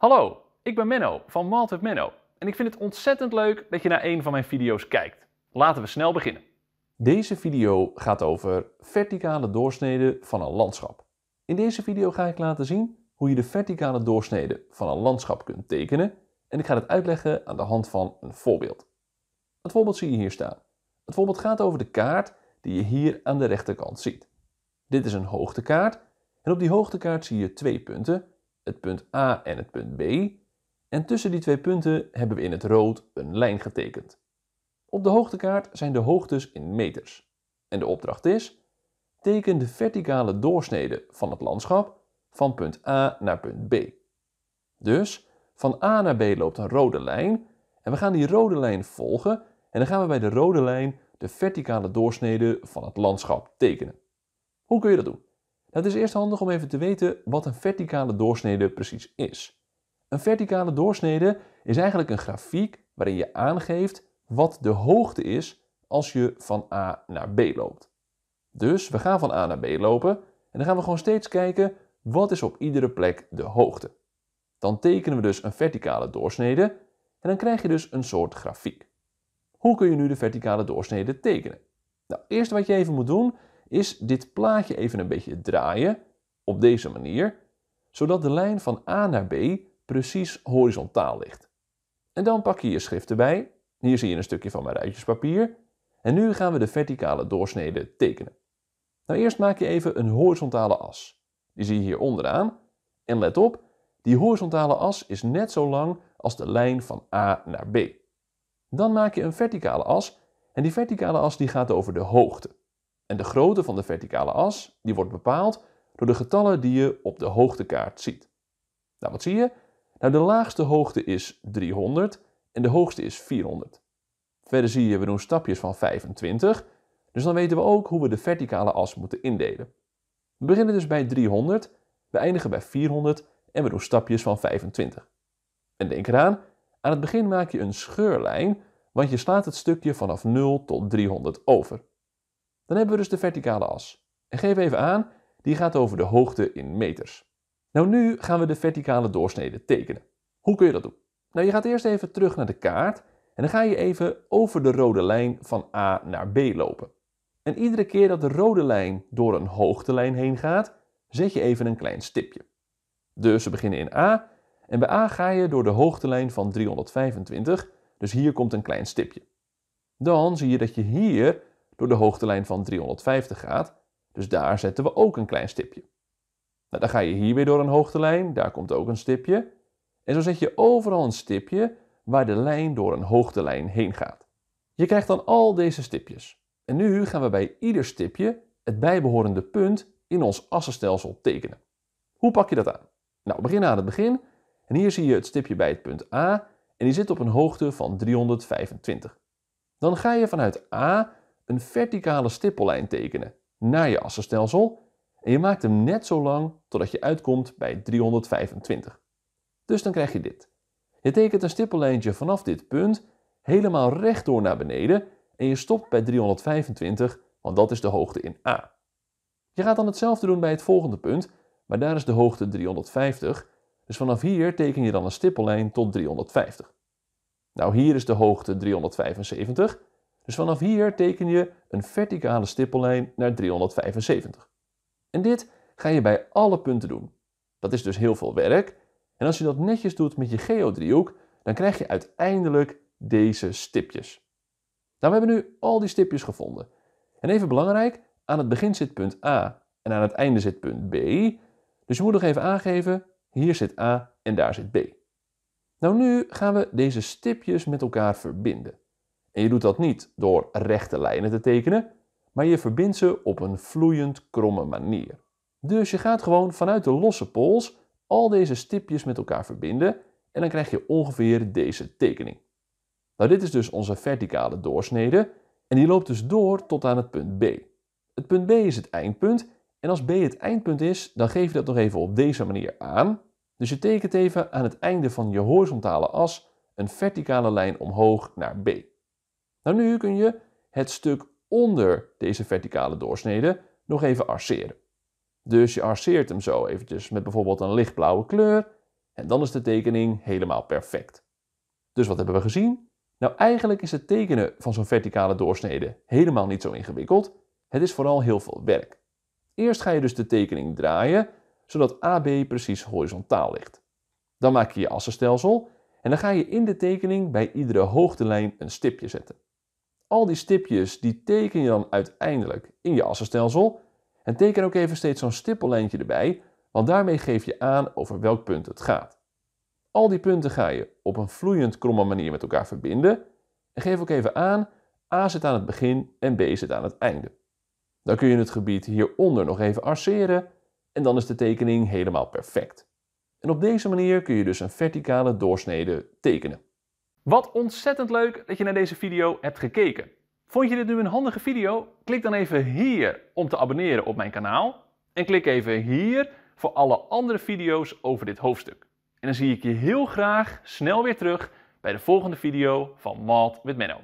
Hallo, ik ben Menno van Malt Menno en ik vind het ontzettend leuk dat je naar een van mijn video's kijkt. Laten we snel beginnen. Deze video gaat over verticale doorsneden van een landschap. In deze video ga ik laten zien hoe je de verticale doorsneden van een landschap kunt tekenen en ik ga het uitleggen aan de hand van een voorbeeld. Het voorbeeld zie je hier staan. Het voorbeeld gaat over de kaart die je hier aan de rechterkant ziet. Dit is een hoogtekaart en op die hoogtekaart zie je twee punten het punt A en het punt B. En tussen die twee punten hebben we in het rood een lijn getekend. Op de hoogtekaart zijn de hoogtes in meters. En de opdracht is, teken de verticale doorsnede van het landschap van punt A naar punt B. Dus van A naar B loopt een rode lijn en we gaan die rode lijn volgen en dan gaan we bij de rode lijn de verticale doorsnede van het landschap tekenen. Hoe kun je dat doen? Nou, het is eerst handig om even te weten wat een verticale doorsnede precies is. Een verticale doorsnede is eigenlijk een grafiek waarin je aangeeft wat de hoogte is als je van A naar B loopt. Dus we gaan van A naar B lopen en dan gaan we gewoon steeds kijken wat is op iedere plek de hoogte. Dan tekenen we dus een verticale doorsnede en dan krijg je dus een soort grafiek. Hoe kun je nu de verticale doorsnede tekenen? Nou, eerst wat je even moet doen is dit plaatje even een beetje draaien, op deze manier, zodat de lijn van A naar B precies horizontaal ligt. En dan pak je je schrift erbij. Hier zie je een stukje van mijn ruitjespapier. En nu gaan we de verticale doorsnede tekenen. Nou, eerst maak je even een horizontale as. Die zie je hier onderaan. En let op, die horizontale as is net zo lang als de lijn van A naar B. Dan maak je een verticale as en die verticale as die gaat over de hoogte. En de grootte van de verticale as die wordt bepaald door de getallen die je op de hoogtekaart ziet. Nou, wat zie je? Nou, de laagste hoogte is 300 en de hoogste is 400. Verder zie je, we doen stapjes van 25, dus dan weten we ook hoe we de verticale as moeten indelen. We beginnen dus bij 300, we eindigen bij 400 en we doen stapjes van 25. En denk eraan, aan het begin maak je een scheurlijn, want je slaat het stukje vanaf 0 tot 300 over. Dan hebben we dus de verticale as. En geef even aan, die gaat over de hoogte in meters. Nou, nu gaan we de verticale doorsnede tekenen. Hoe kun je dat doen? Nou, je gaat eerst even terug naar de kaart en dan ga je even over de rode lijn van A naar B lopen. En iedere keer dat de rode lijn door een hoogtelijn heen gaat, zet je even een klein stipje. Dus we beginnen in A en bij A ga je door de hoogtelijn van 325, dus hier komt een klein stipje. Dan zie je dat je hier door de hoogtelijn van 350 gaat. Dus daar zetten we ook een klein stipje. Nou, dan ga je hier weer door een hoogtelijn, daar komt ook een stipje. En zo zet je overal een stipje waar de lijn door een hoogtelijn heen gaat. Je krijgt dan al deze stipjes. En nu gaan we bij ieder stipje het bijbehorende punt in ons assenstelsel tekenen. Hoe pak je dat aan? Nou, begin aan het begin. En hier zie je het stipje bij het punt A en die zit op een hoogte van 325. Dan ga je vanuit A een verticale stippellijn tekenen naar je assenstelsel en je maakt hem net zo lang totdat je uitkomt bij 325. Dus dan krijg je dit. Je tekent een stippellijntje vanaf dit punt helemaal rechtdoor naar beneden en je stopt bij 325, want dat is de hoogte in A. Je gaat dan hetzelfde doen bij het volgende punt, maar daar is de hoogte 350, dus vanaf hier teken je dan een stippellijn tot 350. Nou, hier is de hoogte 375, dus vanaf hier teken je een verticale stippellijn naar 375. En dit ga je bij alle punten doen. Dat is dus heel veel werk. En als je dat netjes doet met je geodriehoek, dan krijg je uiteindelijk deze stipjes. Nou, we hebben nu al die stipjes gevonden. En even belangrijk, aan het begin zit punt A en aan het einde zit punt B. Dus je moet nog even aangeven, hier zit A en daar zit B. Nou, nu gaan we deze stipjes met elkaar verbinden. En je doet dat niet door rechte lijnen te tekenen, maar je verbindt ze op een vloeiend kromme manier. Dus je gaat gewoon vanuit de losse pols al deze stipjes met elkaar verbinden en dan krijg je ongeveer deze tekening. Nou, dit is dus onze verticale doorsnede en die loopt dus door tot aan het punt B. Het punt B is het eindpunt en als B het eindpunt is, dan geef je dat nog even op deze manier aan. Dus je tekent even aan het einde van je horizontale as een verticale lijn omhoog naar B. Nou, nu kun je het stuk onder deze verticale doorsnede nog even arceren. Dus je arceert hem zo eventjes met bijvoorbeeld een lichtblauwe kleur en dan is de tekening helemaal perfect. Dus wat hebben we gezien? Nou, eigenlijk is het tekenen van zo'n verticale doorsnede helemaal niet zo ingewikkeld. Het is vooral heel veel werk. Eerst ga je dus de tekening draaien, zodat AB precies horizontaal ligt. Dan maak je je assenstelsel en dan ga je in de tekening bij iedere hoogtelijn een stipje zetten. Al die stipjes, die teken je dan uiteindelijk in je assenstelsel. En teken ook even steeds zo'n stippellijntje erbij, want daarmee geef je aan over welk punt het gaat. Al die punten ga je op een vloeiend kromme manier met elkaar verbinden. En geef ook even aan, A zit aan het begin en B zit aan het einde. Dan kun je het gebied hieronder nog even arceren en dan is de tekening helemaal perfect. En op deze manier kun je dus een verticale doorsnede tekenen. Wat ontzettend leuk dat je naar deze video hebt gekeken. Vond je dit nu een handige video? Klik dan even hier om te abonneren op mijn kanaal. En klik even hier voor alle andere video's over dit hoofdstuk. En dan zie ik je heel graag snel weer terug bij de volgende video van Malt with Menno.